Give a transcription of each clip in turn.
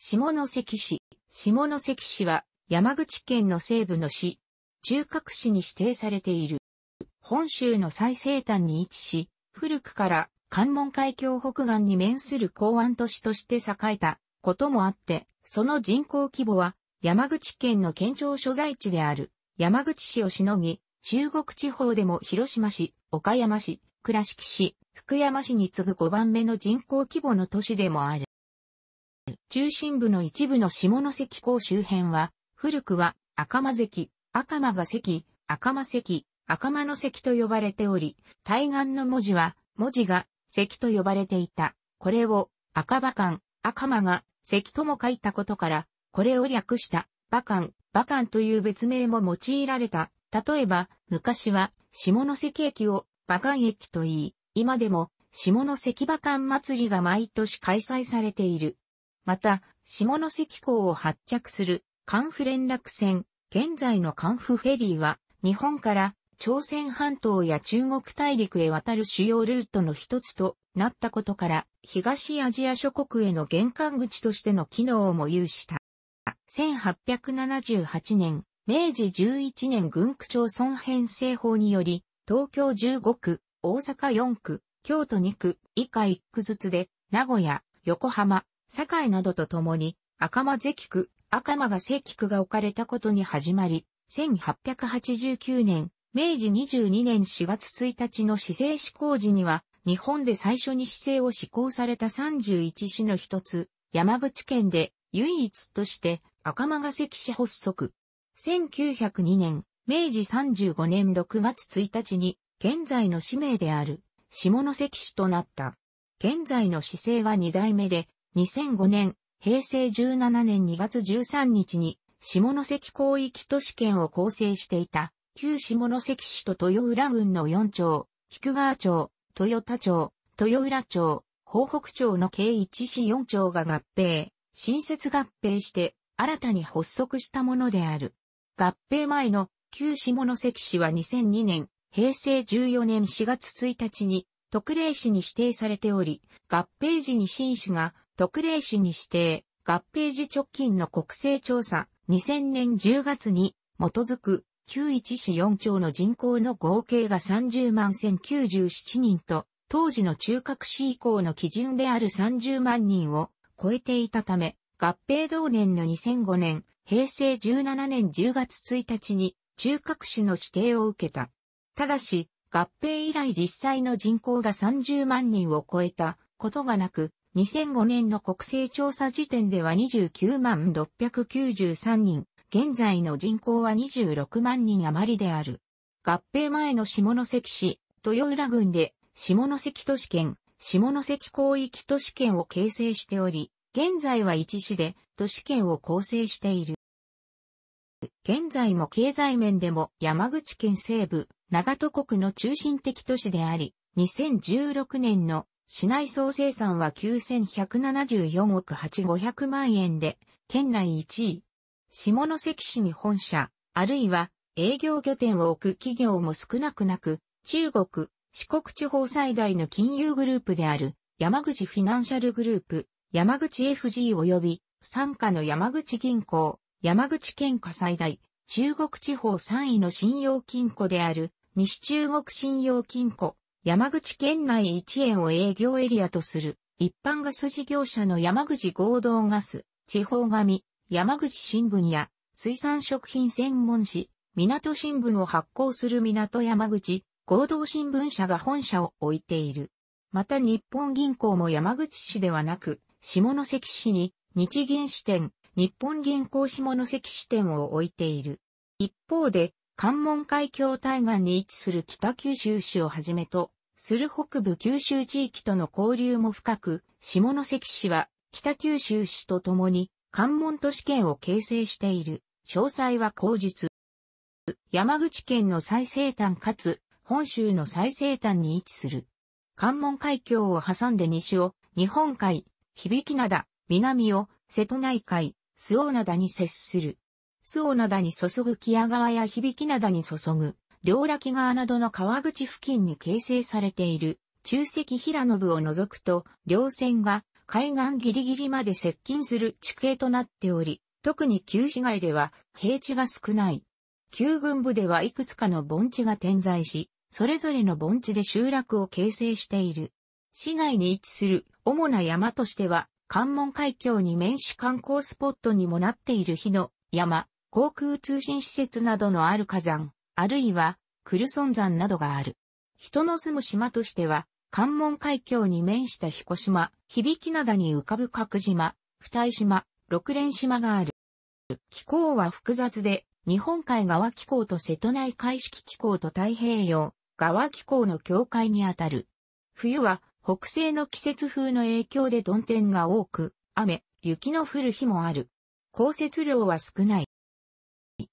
下関市。下関市は山口県の西部の市、中核市に指定されている。本州の最西端に位置し、古くから関門海峡北岸に面する港湾都市として栄えたこともあって、その人口規模は山口県の県庁所在地である山口市をしのぎ、中国地方でも広島市、岡山市、倉敷市、福山市に次ぐ5番目の人口規模の都市でもある。中心部の一部の下関港周辺は、古くは赤間関、赤間が関、赤間関、赤間の関と呼ばれており、対岸の文字は、文字が関と呼ばれていた。これを赤馬館、赤間が関とも書いたことから、これを略した馬館、馬館という別名も用いられた。例えば、昔は下関駅を馬館駅と言い、今でも下関馬館祭りが毎年開催されている。また、下関港を発着する関府連絡船、現在の関府フェリーは、日本から朝鮮半島や中国大陸へ渡る主要ルートの一つとなったことから、東アジア諸国への玄関口としての機能をも有した。1878年、明治11年軍区町村編成法により、東京15区、大阪4区、京都2区、以下1区ずつで、名古屋、横浜、堺などとともに、赤間関区、赤間が関区が置かれたことに始まり、1889年、明治22年4月1日の市政施行時には、日本で最初に市政を施行された31市の一つ、山口県で唯一として赤間が関市発足。1902年、明治35年6月1日に、現在の市名である、下関市となった。現在の市政は2代目で、2005年、平成17年2月13日に、下関広域都市圏を構成していた、旧下関市と豊浦郡の4町、菊川町、豊田町、豊浦町、広北町の計1市4町が合併、新設合併して新たに発足したものである。合併前の旧下関市は2002年、平成14年4月1日に特例市に指定されており、合併時に新市が特例市に指定、合併時直近の国勢調査、2000年10月に基づく九一市4町の人口の合計が30万1097人と、当時の中核市以降の基準である30万人を超えていたため、合併同年の2005年、平成17年10月1日に中核市の指定を受けた。ただし、合併以来実際の人口が30万人を超えたことがなく、2005年の国勢調査時点では29万693人、現在の人口は26万人余りである。合併前の下関市、豊浦郡で下関都市圏、下関広域都市圏を形成しており、現在は一市で都市圏を構成している。現在も経済面でも山口県西部、長戸国の中心的都市であり、2016年の市内総生産は9174億8500万円で、県内1位。下関市に本社、あるいは営業拠点を置く企業も少なくなく、中国、四国地方最大の金融グループである、山口フィナンシャルグループ、山口 FG 及び、傘下の山口銀行、山口県下最大、中国地方3位の信用金庫である、西中国信用金庫、山口県内1円を営業エリアとする、一般ガス事業者の山口合同ガス、地方紙、山口新聞や、水産食品専門誌、港新聞を発行する港山口、合同新聞社が本社を置いている。また日本銀行も山口市ではなく、下関市に日銀支店、日本銀行下関支店を置いている。一方で、関門海峡対岸に位置する北九州市をはじめと、る北部九州地域との交流も深く、下関市は北九州市とともに関門都市圏を形成している。詳細は後述。山口県の最西端かつ本州の最西端に位置する。関門海峡を挟んで西を日本海、響灘、南を瀬戸内海、周防灘に接する。周防灘に注ぐ木屋川や響灘に注ぐ両楽川などの川口付近に形成されている、中石平信を除くと、両線が海岸ギリギリまで接近する地形となっており、特に旧市街では平地が少ない。旧軍部ではいくつかの盆地が点在し、それぞれの盆地で集落を形成している。市内に位置する主な山としては、関門海峡に面し観光スポットにもなっている日の山、航空通信施設などのある火山、あるいはクルソン山などがある。人の住む島としては、関門海峡に面した彦島、響灘に浮かぶ角島、二重島、六連島がある。気候は複雑で、日本海側気候と瀬戸内海式気候と太平洋側気候の境界にあたる。冬は北西の季節風の影響で曇天が多く、雨、雪の降る日もある。降雪量は少ない。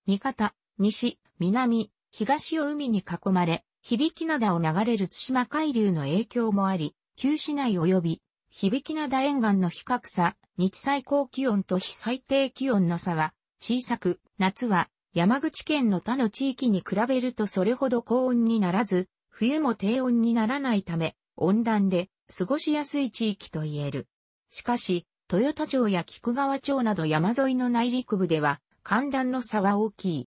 味方、西、南、東を海に囲まれ、響き灘を流れる津島海流の影響もあり、旧市内及び、響き灘沿岸の比較差、日最高気温と非最低気温の差は、小さく、夏は、山口県の他の地域に比べるとそれほど高温にならず、冬も低温にならないため、温暖で、過ごしやすい地域と言える。しかし、豊田町や菊川町など山沿いの内陸部では、寒暖の差は大きい。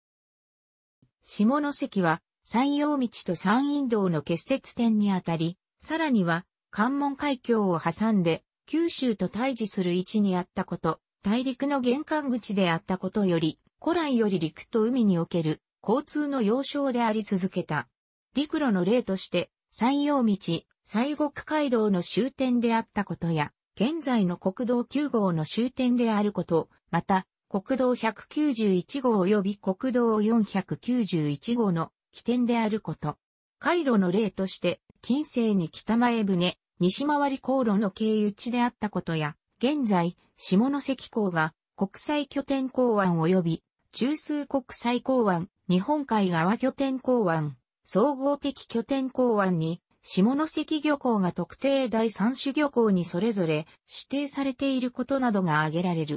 下関は山陽道と山陰道の結節点にあたり、さらには関門海峡を挟んで九州と対峙する位置にあったこと、大陸の玄関口であったことより、古来より陸と海における交通の要衝であり続けた。陸路の例として、山陽道、西国街道の終点であったことや、現在の国道9号の終点であること、また、国道191号及び国道491号の起点であること。回路の例として、近世に北前船、西回り航路の経由地であったことや、現在、下関港が国際拠点港湾及び中枢国際港湾、日本海側拠点港湾、総合的拠点港湾に、下関漁港が特定第三種漁港にそれぞれ指定されていることなどが挙げられる。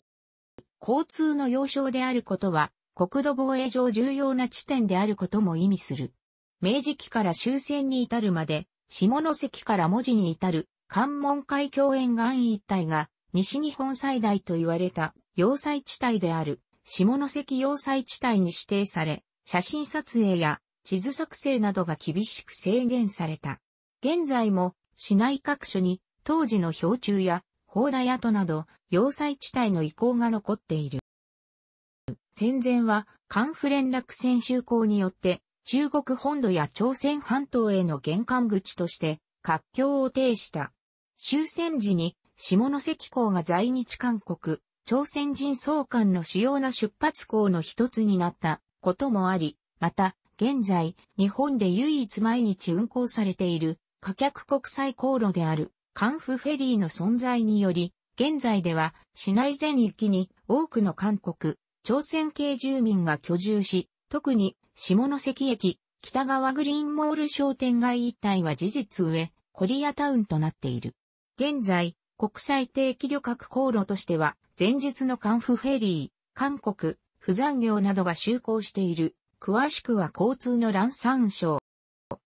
交通の要衝であることは、国土防衛上重要な地点であることも意味する。明治期から終戦に至るまで、下関から文字に至る関門海峡沿岸一帯が西日本最大と言われた要塞地帯である下関要塞地帯に指定され、写真撮影や地図作成などが厳しく制限された。現在も市内各所に当時の標柱や砲台跡など、要塞地帯の遺構が残っている。戦前は、韓府連絡船修航によって、中国本土や朝鮮半島への玄関口として、活況を呈した。終戦時に、下関港が在日韓国、朝鮮人総監の主要な出発港の一つになったこともあり、また、現在、日本で唯一毎日運航されている、貨客国際航路である、カンフフェリーの存在により、現在では市内全域に多くの韓国、朝鮮系住民が居住し、特に下関駅、北側グリーンモール商店街一帯は事実上、コリアタウンとなっている。現在、国際定期旅客航路としては、前述のカンフフェリー、韓国、不残業などが就航している。詳しくは交通の乱参照。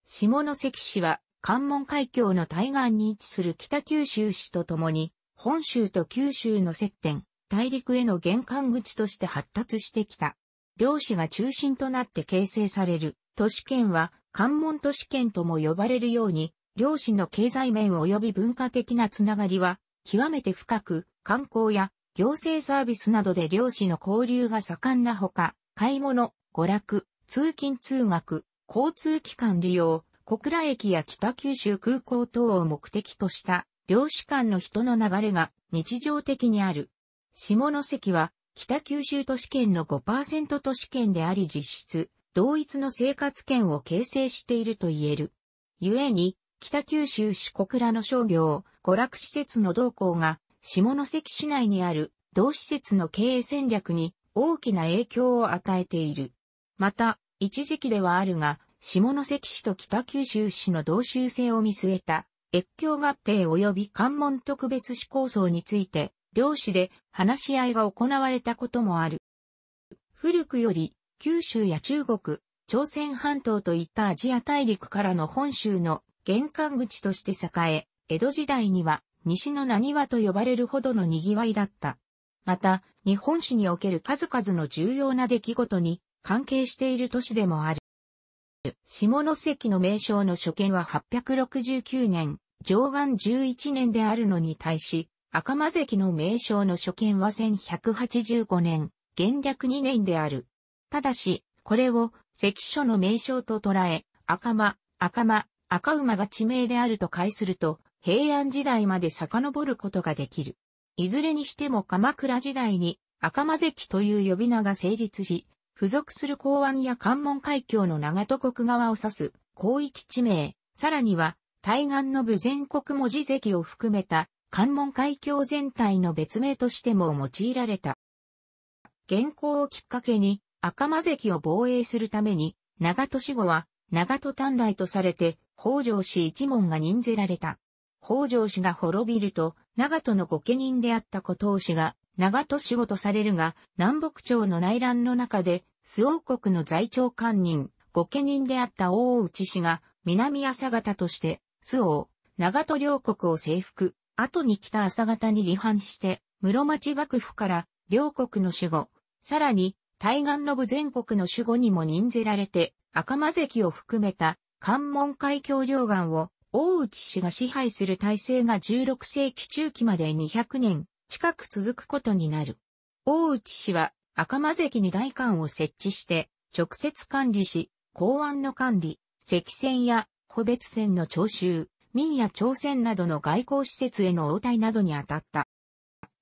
下関市は関門海峡の対岸に位置する北九州市とともに、本州と九州の接点、大陸への玄関口として発達してきた。漁師が中心となって形成される都市圏は関門都市圏とも呼ばれるように、漁師の経済面及び文化的なつながりは極めて深く、観光や行政サービスなどで漁師の交流が盛んなほか、買い物、娯楽、通勤通学、交通機関利用、小倉駅や北九州空港等を目的とした領主間の人の流れが日常的にある。下関は北九州都市圏の5%都市圏であり実質、同一の生活圏を形成していると言える。故に、北九州市小倉の商業、娯楽施設の動向が、下関市内にある同施設の経営戦略に大きな影響を与えている。また、一時期ではあるが、下関市と北九州市の同州制を見据えた、越境合併及び関門特別市構想について、両市で話し合いが行われたこともある。古くより、九州や中国、朝鮮半島といったアジア大陸からの本州の玄関口として栄え、江戸時代には西の何和と呼ばれるほどの賑わいだった。また、日本史における数々の重要な出来事に関係している都市でもある。下関の名称の初見は869年、上岸11年であるのに対し、赤間関の名称の初見は1185年、元略2年である。ただし、これを関所の名称と捉え、赤間、赤間、赤馬が地名であると解すると、平安時代まで遡ることができる。いずれにしても鎌倉時代に赤間関という呼び名が成立し、付属する港湾や関門海峡の長戸国側を指す広域地名、さらには対岸の部全国文字関を含めた関門海峡全体の別名としても用いられた。現行をきっかけに赤間関を防衛するために長戸死後は長戸短大とされて北条氏一門が任ぜられた。北条氏が滅びると長戸の御家人であった古藤氏が長戸死後とされるが南北朝の内乱の中で周王国の在庁官人、御家人であった大内氏が、南朝方として、周王、長戸両国を征服、後に北朝方に離反して、室町幕府から両国の守護、さらに対岸の部全国の守護にも任ぜられて、赤間関を含めた関門海峡両岸を大内氏が支配する体制が16世紀中期まで200年近く続くことになる。大内氏は赤間関に大館を設置して、直接管理し、港湾の管理、赤線や個別線の徴収、民や朝鮮などの外交施設への応対などに当たった。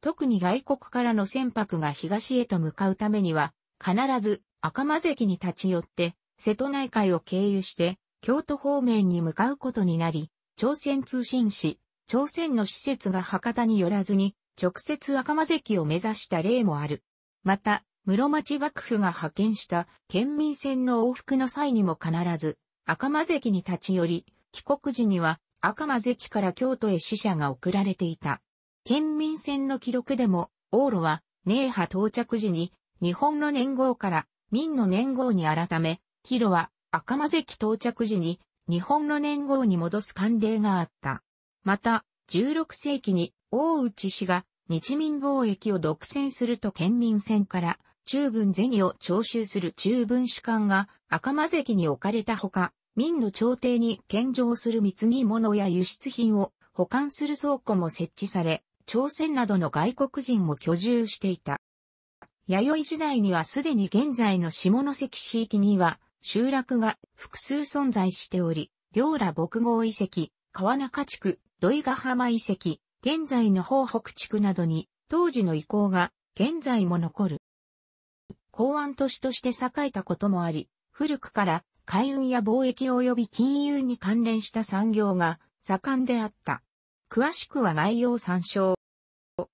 特に外国からの船舶が東へと向かうためには、必ず赤間関に立ち寄って、瀬戸内海を経由して、京都方面に向かうことになり、朝鮮通信し、朝鮮の施設が博多に寄らずに、直接赤間関を目指した例もある。また、室町幕府が派遣した県民船の往復の際にも必ず赤間関に立ち寄り、帰国時には赤間関から京都へ使者が送られていた。県民船の記録でも、往路は、寧波到着時に、日本の年号から、明の年号に改め、帰路は、赤間関到着時に、日本の年号に戻す慣例があった。また、16世紀に、大内氏が、日民貿易を独占すると県民船から中分銭を徴収する中分士官が赤間関に置かれたほか、民の朝廷に献上する貢ぎ物や輸出品を保管する倉庫も設置され、朝鮮などの外国人も居住していた。弥生時代にはすでに現在の下関市域には集落が複数存在しており、両羅牧郷遺跡、川中地区、土井ヶ浜遺跡、現在の方北地区などに、当時の遺構が、現在も残る。港湾都市として栄えたこともあり、古くから海運や貿易及び金融に関連した産業が盛んであった。詳しくは内容参照。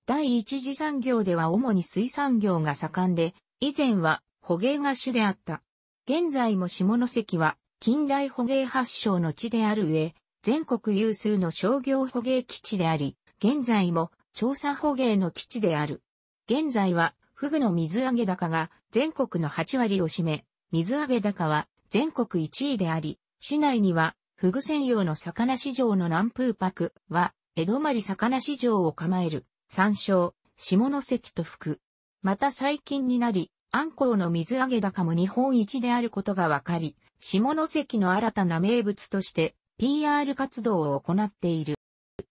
第一次産業では主に水産業が盛んで、以前は捕鯨が主であった。現在も下関は近代捕鯨発祥の地である上、全国有数の商業捕鯨基地であり、現在も調査捕鯨の基地である。現在は、フグの水揚げ高が全国の8割を占め、水揚げ高は全国1位であり、市内には、フグ専用の魚市場の南風泊は、江戸丸魚市場を構える、山椒、下関と福。また最近になり、アンコウの水揚げ高も日本一であることが分かり、下関の新たな名物として PR 活動を行っている。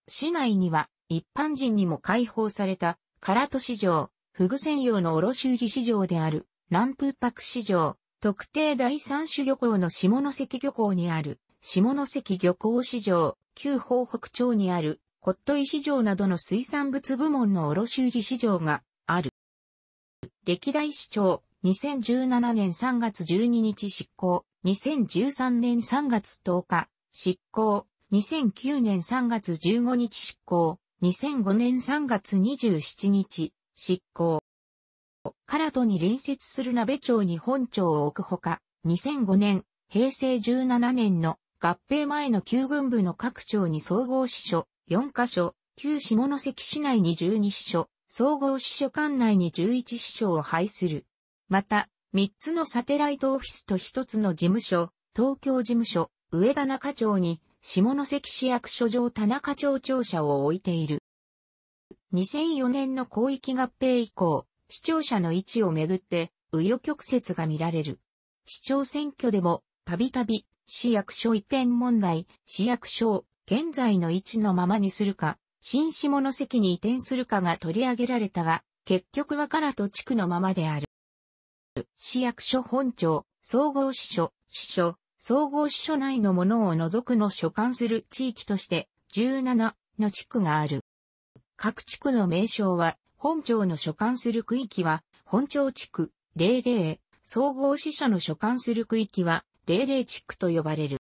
市内には一般人にも開放された、唐戸市場、フグ専用の卸売市場である、南風泊市場、特定第三種漁港の下関漁港にある、下関漁港市場、旧宝北町にある、骨董市場などの水産物部門の卸売市場がある。歴代市長、2017年3月12日執行、2013年3月10日、執行、2009年3月15日執行、2005年3月27日、執行。唐戸に隣接する鍋町に本町を置くほか、2005年、平成17年の合併前の旧軍部の各町に総合支所、4カ所、旧下関市内に12支所、総合支所管内に11支所を配する。また、3つのサテライトオフィスと1つの事務所、東京事務所、上田中町に下関市役所上田中町庁舎を置いている。2004年の広域合併以降、市庁舎の位置をめぐって、紆余曲折が見られる。市長選挙でも、たびたび、市役所移転問題、市役所を現在の位置のままにするか、新下関に移転するかが取り上げられたが、結局はからと地区のままである。市役所本庁、総合支所、支所、総合支所内のものを除くの所管する地域として、17の地区がある。各地区の名称は、本庁の所管する区域は、本庁地区00、総合支所の所管する区域は、00地区と呼ばれる。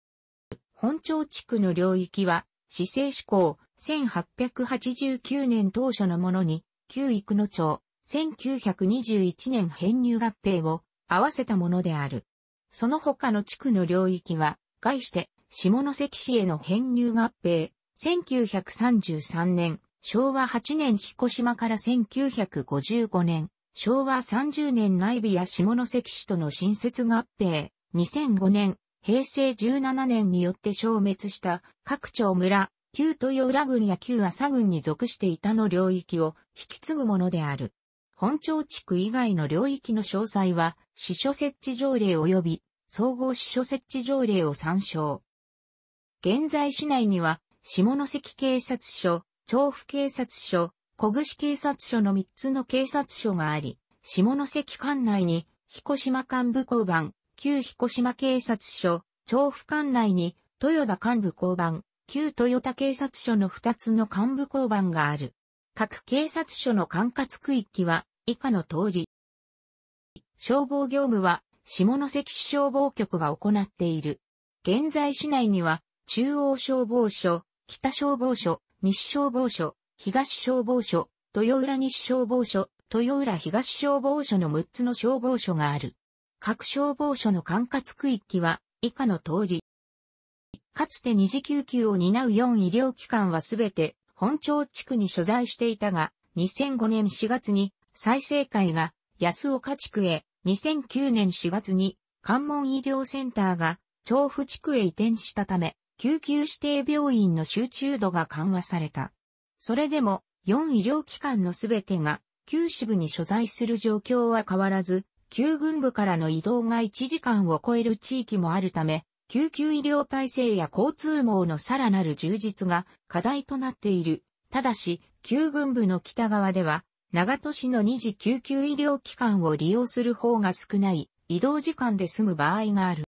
本庁地区の領域は、市政施行、1889年当初のものに、旧育野町、1921年編入合併を合わせたものである。その他の地区の領域は、概して、下関市への編入合併、1933年、昭和8年彦島から1955年、昭和30年内部や下関市との新設合併、2005年、平成17年によって消滅した各町村、旧豊浦郡や旧朝郡に属していたの領域を引き継ぐものである。本町地区以外の領域の詳細は、司書設置条例及び、総合司書設置条例を参照。現在市内には、下関警察署、調布警察署、小串警察署の3つの警察署があり、下関管内に、彦島幹部交番、旧彦島警察署、調布管内に、豊田幹部交番、旧豊田警察署の2つの幹部交番がある。各警察署の管轄区域は、以下の通り。消防業務は下関市消防局が行っている。現在市内には中央消防署、北消防署、西消防署、東消防署、豊浦西消防署、豊浦東消防署の6つの消防署がある。各消防署の管轄区域は以下の通り。かつて二次救急を担う4医療機関はすべて本町地区に所在していたが、2005年4月に再生会が安岡地区へ2009年4月に関門医療センターが調布地区へ移転したため、救急指定病院の集中度が緩和された。それでも4医療機関のすべてが九支部に所在する状況は変わらず、旧軍部からの移動が1時間を超える地域もあるため、救急医療体制や交通網のさらなる充実が課題となっている。ただし、旧軍部の北側では長都市の二次救急医療機関を利用する方が少ない移動時間で済む場合がある。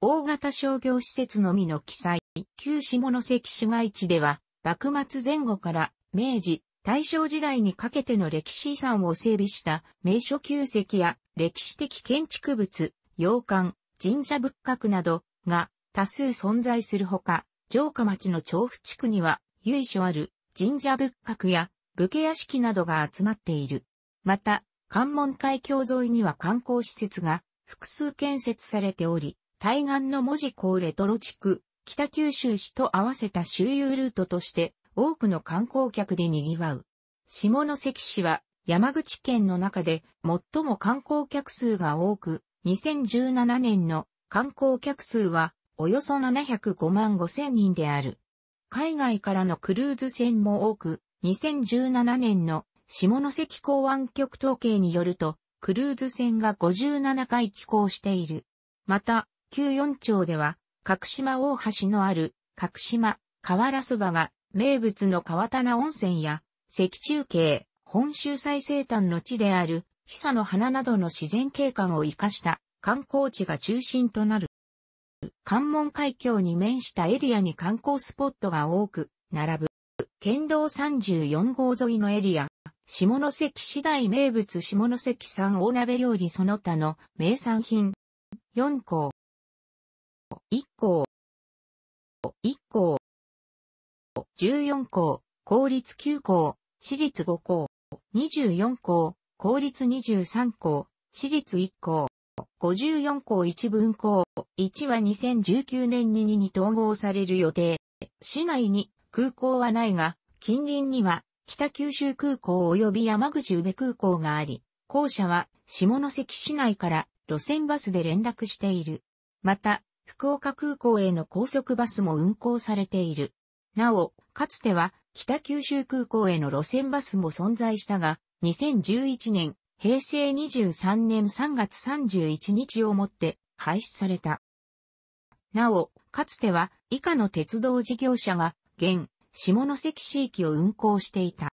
大型商業施設のみの記載、旧下関市街地では、幕末前後から明治、大正時代にかけての歴史遺産を整備した名所旧跡や歴史的建築物、洋館、神社仏閣などが多数存在するほか、城下町の調布地区には由緒ある神社仏閣や武家屋敷などが集まっている。また、関門海峡沿いには観光施設が複数建設されており、対岸の門司港レトロ地区、北九州市と合わせた周遊ルートとして多くの観光客で賑わう。下関市は山口県の中で最も観光客数が多く、2017年の観光客数はおよそ705万5千人である。海外からのクルーズ船も多く、2017年の下関港湾局統計によると、クルーズ船が57回寄港している。また、旧四町では、角島大橋のある、角島、河原そばが、名物の川棚温泉や、石中継、本州最西端の地である、久の花などの自然景観を生かした観光地が中心となる。関門海峡に面したエリアに観光スポットが多く並ぶ。県道34号沿いのエリア、下関市大名物下関産大鍋料理その他の名産品。4項。1項。1項。14項、公立9項、私立5項。24項、公立23項、私立1項。54項1分項、1は2019年に2に統合される予定。市内に空港はないが、近隣には北九州空港及び山口宇部空港があり、校舎は下関市内から路線バスで連絡している。また、福岡空港への高速バスも運行されている。なお、かつては北九州空港への路線バスも存在したが、2011年、平成23年3月31日をもって廃止された。なお、かつては以下の鉄道事業者が現、下関市域を運行していた。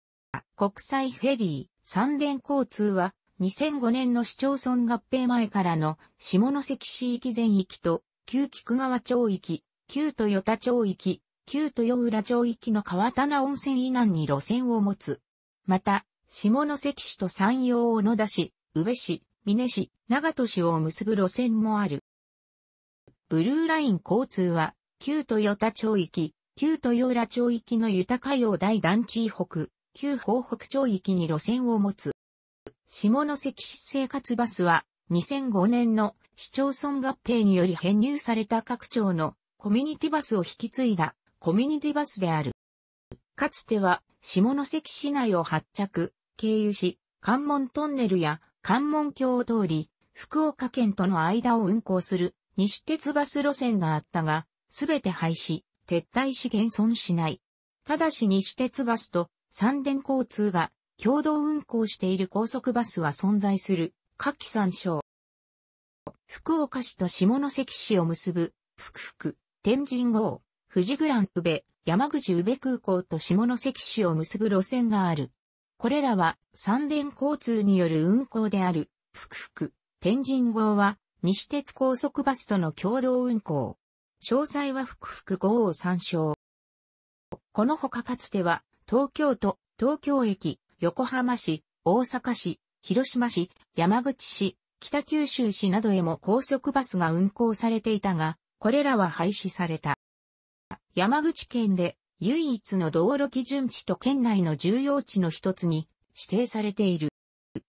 国際フェリー、三電交通は、2005年の市町村合併前からの下関市域全域と、旧菊川町域、旧豊田町域、旧豊浦町域の川棚温泉以南に路線を持つ。また、下関市と山陽小野田市、宇部市、美祢市、長門市を結ぶ路線もある。ブルーライン交通は、旧豊田町域、旧豊浦町域の豊海洋大団地以北、旧方北町域に路線を持つ。下関市生活バスは、2005年の市町村合併により編入された各町のコミュニティバスを引き継いだコミュニティバスである。かつては下関市内を発着、経由し、関門トンネルや関門橋を通り、福岡県との間を運行する西鉄バス路線があったが、すべて廃止、撤退し源損しない。ただし西鉄バスと三電交通が共同運行している高速バスは存在する。下記参照。福岡市と下関市を結ぶ、福福、天神号、富士グラン宇部、山口宇部空港と下関市を結ぶ路線がある。これらは三電交通による運行である、福福、天神号は西鉄高速バスとの共同運行。詳細は福福号を参照。このほかかつては、東京都、東京駅、横浜市、大阪市、広島市、山口市、北九州市などへも高速バスが運行されていたが、これらは廃止された。山口県で唯一の道路基準地と県内の重要地の一つに指定されている。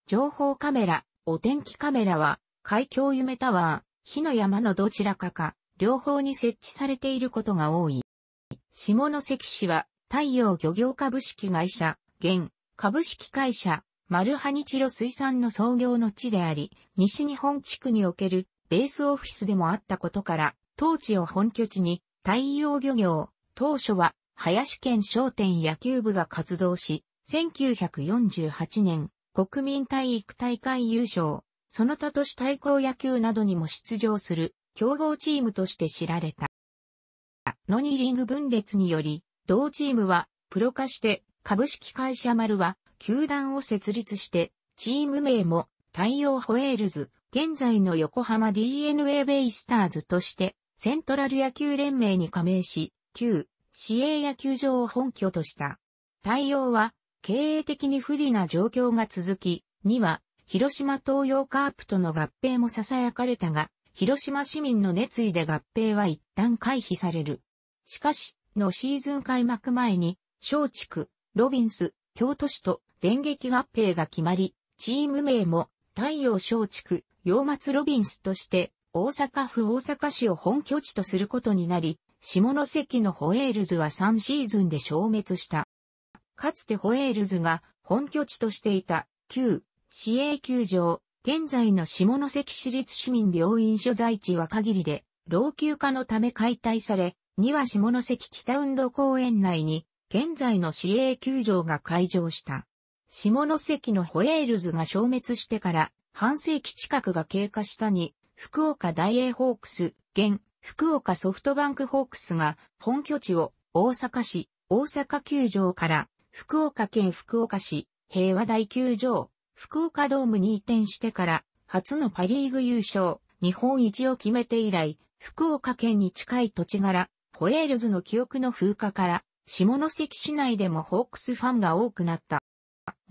情報カメラ、お天気カメラは、海峡夢タワー、火の山のどちらかか、両方に設置されていることが多い。下関市は、太陽漁業株式会社、現、株式会社、マルハニチロ水産の創業の地であり、西日本地区におけるベースオフィスでもあったことから、当地を本拠地に太陽漁業、当初は林県商店野球部が活動し、1948年、国民体育大会優勝、その他都市対抗野球などにも出場する強豪チームとして知られた。ニーリング分裂により、同チームはプロ化して株式会社丸は球団を設立して、チーム名も太陽ホエールズ、現在の横浜 DNA ベイスターズとして、セントラル野球連盟に加盟し、旧、市営野球場を本拠とした。太陽は、経営的に不利な状況が続き、には、広島東洋カープとの合併も囁かれたが、広島市民の熱意で合併は一旦回避される。しかし、のシーズン開幕前に、松竹、ロビンス、京都市と電撃合併が決まり、チーム名も太陽松竹、陽松ロビンスとして、大阪府大阪市を本拠地とすることになり、下関のホエールズは3シーズンで消滅した。かつてホエールズが本拠地としていた旧市営球場現在の下関市立市民病院所在地は限りで、老朽化のため解体され、には下関北運動公園内に、現在の市営球場が開場した。下関のホエールズが消滅してから半世紀近くが経過したに、福岡大英ホークス、現、福岡ソフトバンクホークスが本拠地を大阪市、大阪球場から福岡県福岡市、平和大球場、福岡ドームに移転してから初のパリーグ優勝、日本一を決めて以来、福岡県に近い土地柄、ホエールズの記憶の風化から、下関市内でもホークスファンが多くなった。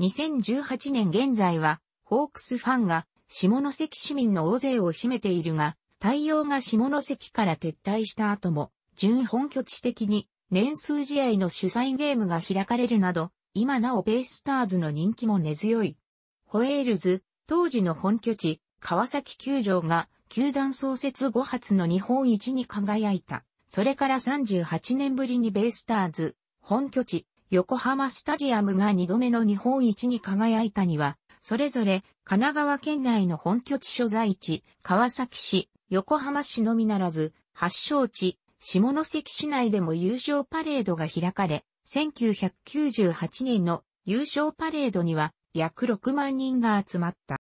2018年現在は、ホークスファンが下関市民の大勢を占めているが、対応が下関から撤退した後も、準本拠地的に年数試合の主催ゲームが開かれるなど、今なおベイスターズの人気も根強い。ホエールズ、当時の本拠地、川崎球場が、球団創設後発の日本一に輝いた。それから38年ぶりにベイスターズ、本拠地、横浜スタジアムが2度目の日本一に輝いたには、それぞれ神奈川県内の本拠地所在地、川崎市、横浜市のみならず、発祥地、下関市内でも優勝パレードが開かれ、1998年の優勝パレードには約6万人が集まった。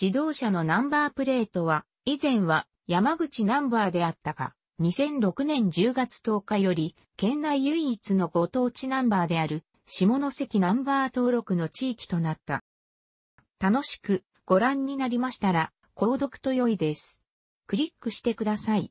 自動車のナンバープレートは、以前は山口ナンバーであったが、2006年10月10日より、県内唯一のご当地ナンバーである、下関ナンバー登録の地域となった。楽しくご覧になりましたら、購読と良いです。クリックしてください。